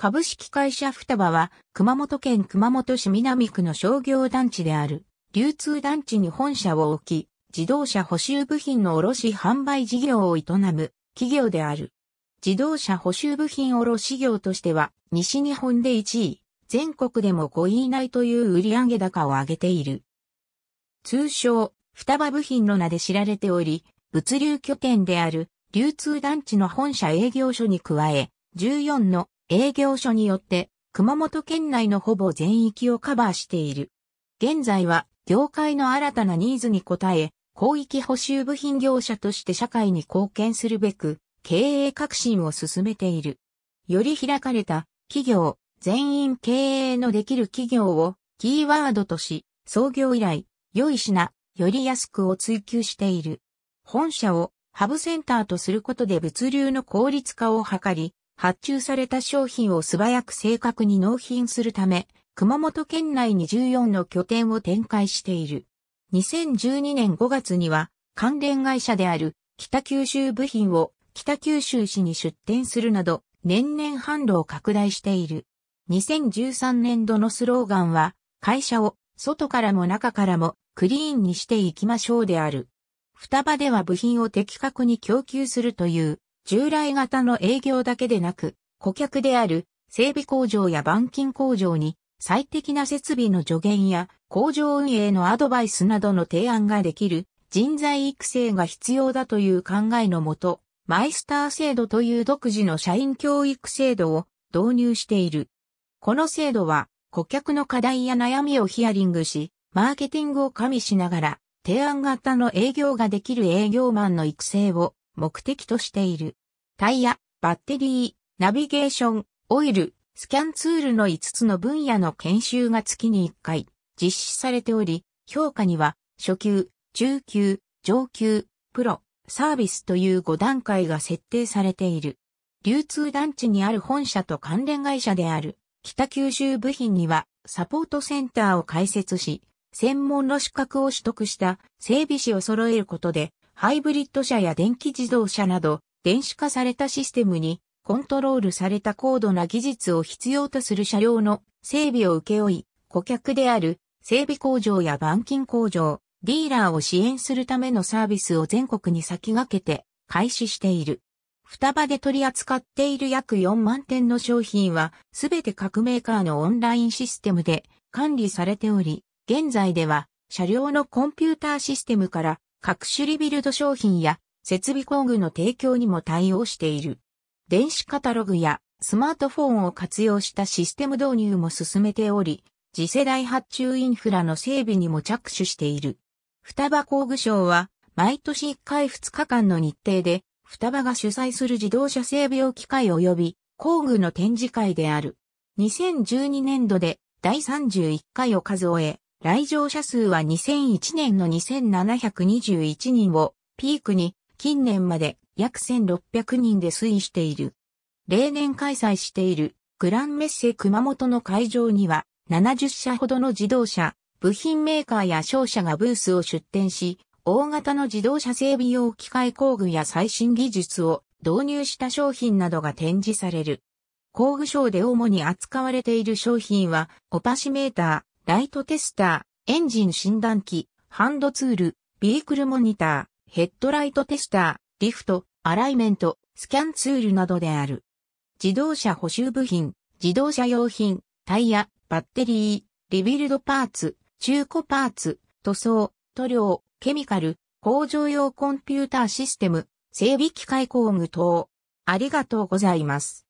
株式会社双葉は、熊本県熊本市南区の商業団地である、流通団地に本社を置き、自動車補修部品の卸販売事業を営む企業である。自動車補修部品卸業としては、西日本で1位、全国でも5位以内という売上高を上げている。通称、双葉部品の名で知られており、物流拠点である流通団地の本社営業所に加え、14の営業所によって熊本県内のほぼ全域をカバーしている。現在は業界の新たなニーズに応え、広域補修部品業者として社会に貢献するべく、経営革新を進めている。より開かれた企業、全員経営のできる企業をキーワードとし、創業以来、良い品、より安くを追求している。本社をハブセンターとすることで物流の効率化を図り、発注された商品を素早く正確に納品するため、熊本県内に14の拠点を展開している。2012年5月には、関連会社である北九州部品を北九州市に出店するなど、年々販路を拡大している。2013年度のスローガンは、会社を外からも中からもクリーンにしていきましょうである。双葉では部品を的確に供給するという従来型の営業だけでなく、顧客である整備工場や板金工場に最適な設備の助言や工場運営のアドバイスなどの提案ができる人材育成が必要だという考えのもと、マイスター制度という独自の社員教育制度を導入している。この制度は顧客の課題や悩みをヒアリングし、マーケティングを加味しながら提案型の営業ができる営業マンの育成を目的としている。タイヤ、バッテリー、ナビゲーション、オイル、スキャンツールの5つの分野の研修が月に1回実施されており、評価には初級、中級、上級、プロ、サービスという5段階が設定されている。流通団地にある本社と関連会社である北九州部品にはサポートセンターを開設し、専門の資格を取得した整備士を揃えることでハイブリッド車や電気自動車など、電子化されたシステムにコントロールされた高度な技術を必要とする車両の整備を請け負い、顧客である整備工場や板金工場、ディーラーを支援するためのサービスを全国に先駆けて開始している。双葉で取り扱っている約4万点の商品は、すべて各メーカーのオンラインシステムで管理されており、現在では車両のコンピューターシステムから各種リビルド商品や設備工具の提供にも対応している。電子カタログやスマートフォンを活用したシステム導入も進めており、次世代発注インフラの整備にも着手している。双葉工具省は、毎年1回2日間の日程で、双葉が主催する自動車整備用機械及び工具の展示会である。2012年度で第31回を数え、来場者数は2001年の2721人をピークに近年まで約1600人で推移している。例年開催しているグランメッセ熊本の会場には70社ほどの自動車、部品メーカーや商社がブースを出展し、大型の自動車整備用機械工具や最新技術を導入した商品などが展示される。工具賞で主に扱われている商品は、オパシメーター、ライトテスター、エンジン診断機、ハンドツール、ビークルモニター、ヘッドライトテスター、リフト、アライメント、スキャンツールなどである。自動車補修部品、自動車用品、タイヤ、バッテリー、リビルドパーツ、中古パーツ、塗装、塗料、ケミカル、工場用コンピューターシステム、整備機械工具等。ありがとうございます。